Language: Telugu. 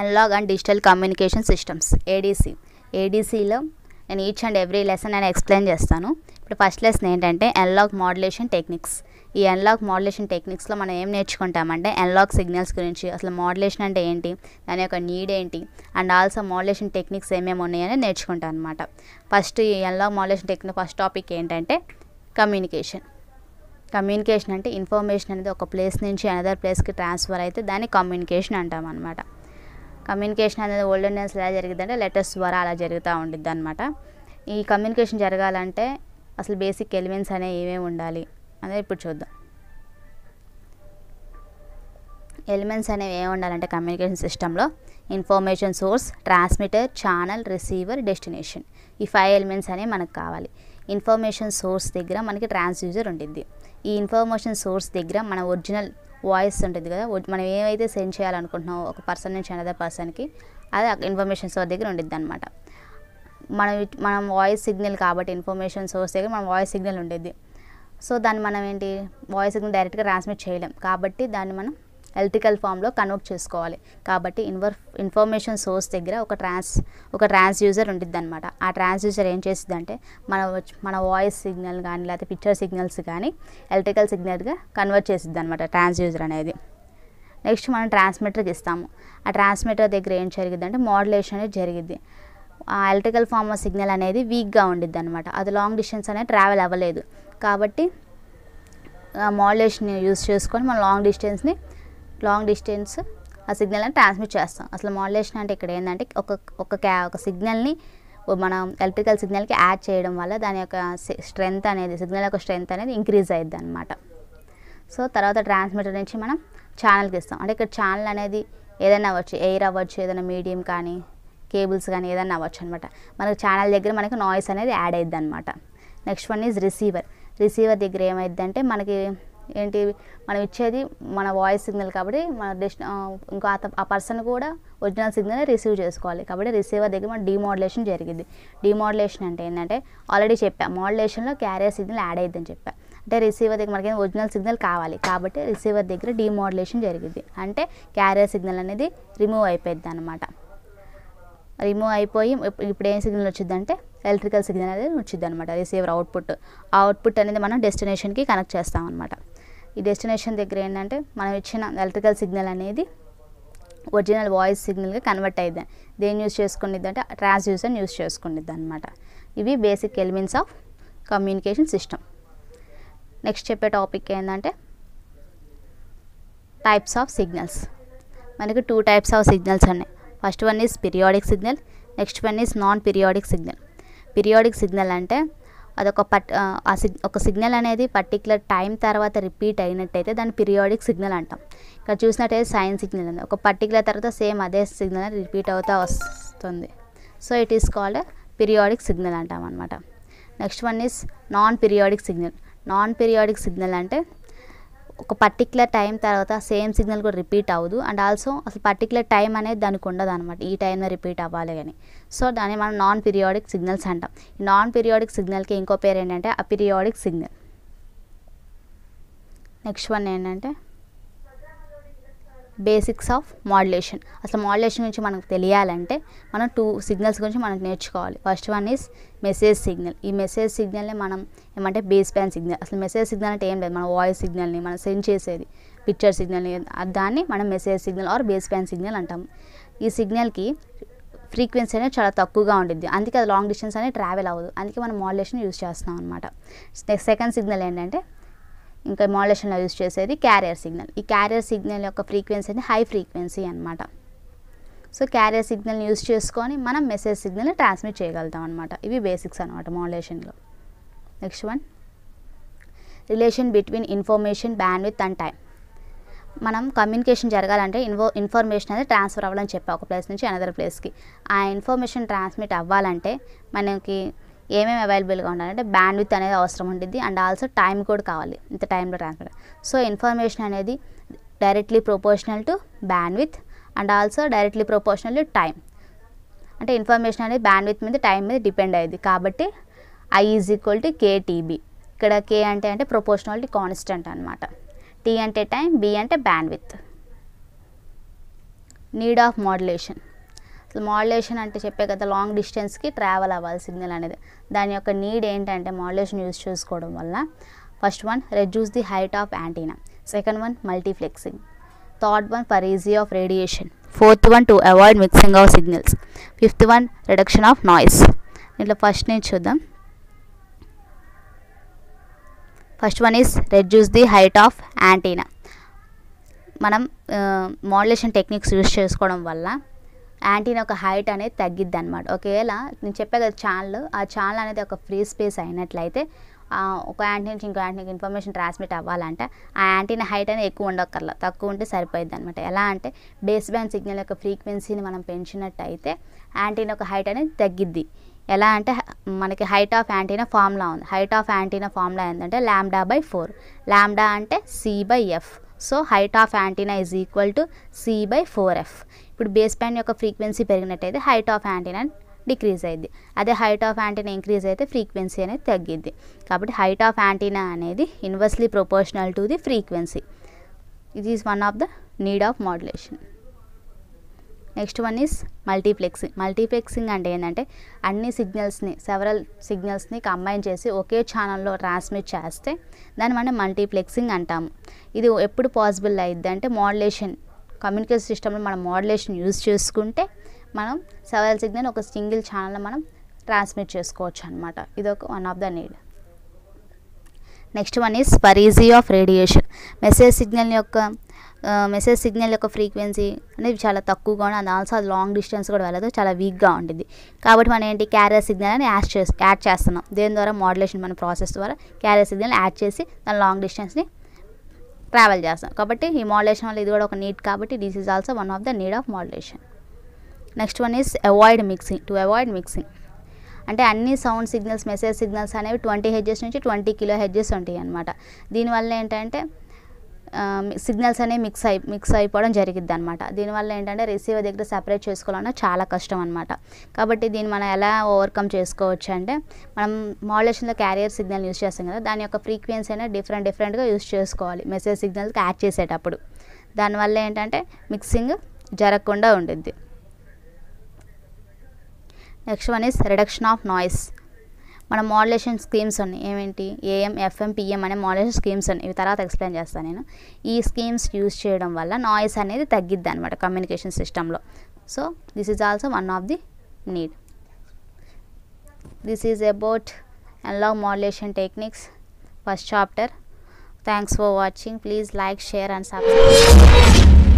analogue and digital communication systems ADC ఏడీసీలో నేను ఈచ్ అండ్ ఎవ్రీ లెసన్ నేను ఎక్స్ప్లెయిన్ చేస్తాను ఇప్పుడు ఫస్ట్ లెసన్ ఏంటంటే ఎన్లాగ్ మోడలేషన్ టెక్నిక్స్ ఈ ఎన్లాగ్ మోడలేషన్ టెక్నిక్స్లో మనం ఏం నేర్చుకుంటామంటే ఎన్లాగ్ సిగ్నల్స్ గురించి అసలు మోడలేషన్ అంటే ఏంటి దాని యొక్క నీడ్ ఏంటి అండ్ ఆల్సో మోడలేషన్ టెక్నిక్స్ ఏమేమి ఉన్నాయని నేర్చుకుంటాం అనమాట ఫస్ట్ ఈ analog modulation technique first topic ఏంటంటే కమ్యూనికేషన్ కమ్యూనికేషన్ అంటే ఇన్ఫర్మేషన్ అనేది ఒక ప్లేస్ నుంచి అనదర్ ప్లేస్కి ట్రాన్స్ఫర్ అయితే దాన్ని కమ్యూనికేషన్ అంటాం అనమాట కమ్యూనికేషన్ అనేది ఓల్డెన్ ఇండియన్స్ ఎలా అంటే లెటర్స్ ద్వారా అలా జరుగుతూ ఉండిద్ది అనమాట ఈ కమ్యూనికేషన్ జరగాలంటే అసలు బేసిక్ ఎలిమెంట్స్ అనేవి ఏమేమి ఉండాలి అనేది ఇప్పుడు చూద్దాం ఎలిమెంట్స్ అనేవి ఏమి ఉండాలంటే కమ్యూనికేషన్ సిస్టంలో information source transmitter channel receiver destination ఈ ఫైవ్ ఎలిమెంట్స్ అనేవి మనకు కావాలి ఇన్ఫర్మేషన్ సోర్స్ దగ్గర మనకి ట్రాన్స్యూజర్ ఉండిద్ది ఈ ఇన్ఫర్మేషన్ సోర్స్ దగ్గర మన ఒరిజినల్ వాయిస్ ఉంటుంది కదా మనం ఏమైతే సెండ్ చేయాలనుకుంటున్నామో ఒక పర్సన్ నుంచి అనదర్ పర్సన్కి అదే ఇన్ఫర్మేషన్ సోర్స్ దగ్గర ఉండిద్ది అనమాట మనం మనం వాయిస్ సిగ్నల్ కాబట్టి ఇన్ఫర్మేషన్ సోర్స్ దగ్గర మనం వాయిస్ సిగ్నల్ ఉండేది సో దాన్ని మనం ఏంటి వాయిస్ సిగ్నల్ డైరెక్ట్గా ట్రాన్స్మిట్ చేయలేం కాబట్టి దాన్ని మనం ఎలక్ట్రికల్ ఫామ్లో కన్వర్ట్ చేసుకోవాలి కాబట్టి ఇన్వర్ ఇన్ఫర్మేషన్ సోర్స్ దగ్గర ఒక ట్రాన్స్ ఒక ట్రాన్స్యూజర్ ఉంటుంది అనమాట ఆ ట్రాన్స్యూజర్ ఏం అంటే మన మన వాయిస్ సిగ్నల్ కానీ లేకపోతే పిక్చర్ సిగ్నల్స్ కానీ ఎలక్ట్రికల్ సిగ్నల్గా కన్వర్ట్ చేసిద్ది అనమాట ట్రాన్స్యూజర్ అనేది నెక్స్ట్ మనం ట్రాన్స్మిటర్కి ఇస్తాము ఆ ట్రాన్స్మిటర్ దగ్గర ఏం జరిగిద్దంటే మోడ్యులేషన్ అనేది జరిగిద్ది ఆ ఎలక్ట్రికల్ ఫామ్ సిగ్నల్ అనేది వీక్గా ఉండిద్ది అనమాట అది లాంగ్ డిస్టెన్స్ అనేది ట్రావెల్ అవ్వలేదు కాబట్టి మోడలేషన్ యూజ్ చేసుకొని మనం లాంగ్ డిస్టెన్స్ని లాంగ్ డిస్టెన్స్ ఆ సిగ్నల్ని ట్రాన్స్మిట్ చేస్తాం అసలు మాడ్యులేషన్ అంటే ఇక్కడ ఏంటంటే ఒక ఒక క్యా ఒక సిగ్నల్ని మనం ఎలక్ట్రికల్ సిగ్నల్కి యాడ్ చేయడం వల్ల దాని యొక్క స్ట్రెంగ్త్ అనేది సిగ్నల్ యొక్క స్ట్రెంగ్త్ అనేది ఇంక్రీజ్ అయ్యిద్ది అనమాట సో తర్వాత ట్రాన్స్మిటర్ నుంచి మనం ఛానల్కి ఇస్తాం అంటే ఇక్కడ ఛానల్ అనేది ఏదైనా అవ్వచ్చు ఎయిర్ అవ్వచ్చు ఏదైనా మీడియం కానీ కేబుల్స్ కానీ ఏదైనా అవ్వచ్చు అనమాట మనకు ఛానల్ దగ్గర మనకి నాయిస్ అనేది యాడ్ అయ్యిద్ది అనమాట next one is receiver receiver దగ్గర ఏమైద్దంటే మనకి ఏంటి మనం ఇచ్చేది మన వాయిస్ సిగ్నల్ కాబట్టి మన డెస్ట్ ఇంకా ఆ పర్సన్ కూడా ఒరిజినల్ సిగ్నల్ రిసీవ్ చేసుకోవాలి కాబట్టి రిసీవర్ దగ్గర మన డిమోడ్యులేషన్ జరిగింది డిమోడలేషన్ అంటే ఏంటంటే ఆల్రెడీ చెప్పా మోడ్యులేషన్లో క్యారియర్ సిగ్నల్ యాడ్ అయ్యిందని చెప్పా అంటే రిసీవర్ దగ్గర మనకి ఒరిజినల్ సిగ్నల్ కావాలి కాబట్టి రిసీవర్ దగ్గర డిమోడలేషన్ జరిగింది అంటే క్యారియర్ సిగ్నల్ అనేది రిమూవ్ అయిపోయింది అనమాట రిమూవ్ అయిపోయి ఇప్పుడు ఏం సిగ్నల్ అంటే ఎలక్ట్రికల్ సిగ్నల్ అనేది వచ్చింది అనమాట రిసీవర్ అవుట్పుట్ ఆ అవుట్పుట్ అనేది మనం డెస్టినేషన్కి కనెక్ట్ చేస్తాం అనమాట ఈ డెస్టినేషన్ దగ్గర ఏంటంటే మనం ఇచ్చిన ఎలక్ట్రికల్ సిగ్నల్ అనేది ఒరిజినల్ వాయిస్ సిగ్నల్గా కన్వర్ట్ అయ్యింది దేన్ని యూస్ చేసుకునేది అంటే ట్రాన్స్డ్యూసర్ యూస్ చేసుకునేది అనమాట ఇవి basic elements of communication system next చెప్పే టాపిక్ ఏంటంటే టైప్స్ ఆఫ్ సిగ్నల్స్ మనకి టూ టైప్స్ ఆఫ్ సిగ్నల్స్ ఉన్నాయి first one is periodic signal next one is non periodic signal periodic signal అంటే అదొక పట్ ఆ సిగ్ ఒక సిగ్నల్ అనేది పర్టికులర్ టైం తర్వాత రిపీట్ అయినట్టయితే దాన్ని పీరియాడిక్ సిగ్నల్ అంటాం ఇక్కడ చూసినట్టయితే సైన్ సిగ్నల్ అనేది ఒక పర్టికులర్ తర్వాత సేమ్ అదే సిగ్నల్ రిపీట్ అవుతూ వస్తుంది so it is called periodic signal అంటాం అనమాట next one is non periodic signal non periodic signal అంటే ఒక పర్టికులర్ టైం తర్వాత సేమ్ సిగ్నల్ కూడా రిపీట్ అవ్వదు అండ్ ఆల్సో అసలు పర్టికులర్ టైం అనేది దానికి ఉండదు అనమాట ఈ టైంలో రిపీట్ అవ్వాలి అని సో దాన్ని మనం నాన్ పీరియాడిక్ సిగ్నల్స్ అంటాం నాన్ పీరియాడిక్ సిగ్నల్కి ఇంకో పేరు ఏంటంటే అపీరియాడిక్ సిగ్నల్ నెక్స్ట్ వన్ ఏంటంటే బేసిక్స్ ఆఫ్ మాడ్యులేషన్ అసలు మాడ్యులేషన్ గురించి మనకు తెలియాలంటే మనం టూ సిగ్నల్స్ గురించి మనం నేర్చుకోవాలి first one is message signal ఈ మెసేజ్ సిగ్నల్ని మనం ఏమంటే బేస్ ప్యాన్ సిగ్నల్ అసలు మెసేజ్ సిగ్నల్ అంటే ఏం లేదు మన వాయిస్ సిగ్నల్ని మనం సెండ్ చేసేది పిక్చర్ సిగ్నల్ని దాన్ని మనం message signal or base band signal అంటాం ఈ సిగ్నల్కి ఫ్రీక్వెన్సీ అనేది చాలా తక్కువగా ఉండిద్ది అందుకే అది లాంగ్ డిస్టెన్స్ అనేది ట్రావెల్ అవ్వదు అందుకే మనం మాడ్యులేషన్ యూజ్ చేస్తున్నాం అనమాట సెకండ్ సిగ్నల్ ఏంటంటే ఇంకా మోడలేషన్లో యూజ్ చేసేది క్యారియర్ సిగ్నల్ ఈ క్యారియర్ సిగ్నల్ యొక్క ఫ్రీక్వెన్సీ అనేది హై ఫ్రీక్వెన్సీ అనమాట సో క్యారియర్ సిగ్నల్ని యూజ్ చేసుకొని మనం మెసేజ్ సిగ్నల్ని ట్రాన్స్మిట్ చేయగలుగుతాం అనమాట ఇవి బేసిక్స్ అనమాట మోడలేషన్లో next one relation between information band width and time మనం కమ్యూనికేషన్ జరగాలంటే ఇన్వో ఇన్ఫర్మేషన్ అనేది ట్రాన్స్ఫర్ అవ్వాలని చెప్పా ఒక ప్లేస్ నుంచి అనదర్ ప్లేస్కి ఆ ఇన్ఫర్మేషన్ ట్రాన్స్మిట్ అవ్వాలంటే మనకి ఏమేమి అవైలబుల్గా ఉండాలంటే బ్యాండ్ విత్ అనేది అవసరం ఉంటుంది అండ్ ఆల్సో టైం కూడా కావాలి ఇంత టైంలో ట్రాన్స్ఫర్ సో ఇన్ఫర్మేషన్ అనేది directly proportional to band width and also directly proportional to time అంటే ఇన్ఫర్మేషన్ అనేది బ్యాండ్ విత్ మీద టైం మీద డిపెండ్ అయ్యేది కాబట్టి I is equal to KTB ఇక్కడ కే అంటే అంటే ప్రొపోర్షనాలిటీ కాన్స్టెంట్ అనమాట టీ అంటే టైం బి అంటే band width need of modulation అసలు మాడ్యులేషన్ అంటే చెప్పే కదా లాంగ్ డిస్టెన్స్కి ట్రావెల్ అవ్వాలి సిగ్నల్ అనేది దాని యొక్క నీడ్ ఏంటంటే మాడ్యులేషన్ యూజ్ చేసుకోవడం వల్ల first one reduce the height of antenna second one multiplexing third one for easy of radiation fourth one to avoid mixing of signals fifth one reduction of noise ఇట్లా ఫస్ట్ నేను చూద్దాం first one is reduce the height of antenna మనం మాడ్యులేషన్ టెక్నిక్స్ యూజ్ చేసుకోవడం వల్ల యాంటీనా ఒక హైట్ అనేది తగ్గిద్ది అనమాట ఒకవేళ నేను చెప్పే కదా ఛానల్ ఆ ఛానల్ అనేది ఒక ఫ్రీ స్పేస్ అయినట్లయితే ఒక యాంటీ నుంచి ఇంకో యాంటీ ఇన్ఫర్మేషన్ ట్రాన్స్మిట్ అవ్వాలంటే ఆ యాంటీనా హైట్ అనేది ఎక్కువ ఉండక్కర్ల తక్కువ ఉంటే సరిపోయింది అనమాట ఎలా అంటే బేస్ బ్యాండ్ సిగ్నల్ యొక్క ఫ్రీక్వెన్సీని మనం పెంచినట్టయితే యాంటీని ఒక హైట్ అనేది తగ్గిద్ది ఎలా అంటే మనకి హైట్ ఆఫ్ యాంటీనా ఫార్ములా ఉంది హైట్ ఆఫ్ యాంటీనా ఫార్ములా ఏంటంటే ల్యాండా బై ఫోర్ ల్యాండా అంటే C by F so height of antenna is equal to C by four F ఇప్పుడు బేస్ బ్యాండ్ యొక్క ఫ్రీక్వెన్సీ పెరిగినట్టయితే హైట్ ఆఫ్ యాంటీనా డిక్రీజ్ అయింది అదే హైట్ ఆఫ్ యాంటీనా ఇంక్రీజ్ అయితే ఫ్రీక్వెన్సీ అనేది తగ్గిద్ది కాబట్టి హైట్ ఆఫ్ యాంటీనా అనేది inversely proportional to the frequency it is one of the need of modulation next one is multiplexing multiplexing అంటే ఏంటంటే అన్ని సిగ్నల్స్ని సెవరల్ సిగ్నల్స్ని కంబైన్ చేసి ఒకే ఛానల్లో ట్రాన్స్మిట్ చేస్తే దాన్ని మనం మల్టీప్లెక్సింగ్ అంటాము ఇది ఎప్పుడు పాసిబుల్ అయ్యిద్ది అంటే మోడలేషన్ కమ్యూనికేషన్ సిస్టంలో మనం మోడలేషన్ యూజ్ చేసుకుంటే మనం సెవరల్ సిగ్నల్ ఒక సింగిల్ ఛానల్లో మనం ట్రాన్స్మిట్ చేసుకోవచ్చు అనమాట ఇది ఒక one of the need next one is for easy of radiation message signal యొక్క మెసేజ్ సిగ్నల్ యొక్క ఫ్రీక్వెన్సీ అనేది చాలా తక్కువగా ఉంది అండ్ ఆల్సో అది లాంగ్ డిస్టెన్స్ కూడా వెళ్ళదు చాలా వీక్గా ఉంటుంది కాబట్టి మనం ఏంటి క్యారియర్ సిగ్నల్ అని యాడ్ చేసి యాడ్ చేస్తున్నాం దేని ద్వారా మోడలేషన్ మన ప్రాసెస్ ద్వారా క్యారియర్ సిగ్నల్ యాడ్ చేసి దాని లాంగ్ డిస్టెన్స్ని ట్రావెల్ చేస్తాం కాబట్టి ఈ మోడలేషన్ వల్ల ఇది కూడా ఒక నీడ్ కాబట్టి this is also one of the need of modulation next one is avoid mixing to avoid mixing అంటే అన్ని సౌండ్ సిగ్నల్స్ మెసేజ్ సిగ్నల్స్ అనేవి ట్వంటీ హెడ్జెస్ నుంచి ట్వంటీ కిలో హెడ్జెస్ ఉంటాయి అనమాట దీనివల్ల ఏంటంటే సిగ్నల్స్ అనేవి మిక్స్ అయి మిక్స్ అయిపోవడం జరిగింది అనమాట దీనివల్ల ఏంటంటే రిసీవర్ దగ్గర సపరేట్ చేసుకోవాలన్నా చాలా కష్టం అనమాట కాబట్టి దీన్ని మనం ఎలా ఓవర్కమ్ చేసుకోవచ్చు అంటే మనం మాడ్యులేషన్లో క్యారియర్ సిగ్నల్ యూస్ చేస్తాం కదా దాని యొక్క ఫ్రీక్వెన్సీ అనేది డిఫరెంట్ డిఫరెంట్గా యూస్ చేసుకోవాలి మెసేజ్ సిగ్నల్కి యాడ్ చేసేటప్పుడు దానివల్ల ఏంటంటే మిక్సింగ్ జరగకుండా ఉండుద్ది next one is reduction of noise మన మోడలేషన్ స్కీమ్స్ ఉన్నాయి ఏమేంటి ఏఎం ఎఫ్ఎం పిఎం అనే మోడలేషన్ స్కీమ్స్ ఉన్నాయి ఇవి తర్వాత ఎక్స్ప్లెయిన్ చేస్తాను నేను ఈ స్కీమ్స్ యూజ్ చేయడం వల్ల నాయిస్ అనేది తగ్గిద్ది అనమాట కమ్యూనికేషన్ సిస్టంలో so this is also one of the need this is about love modulation techniques first chapter thanks for watching please like share and subscribe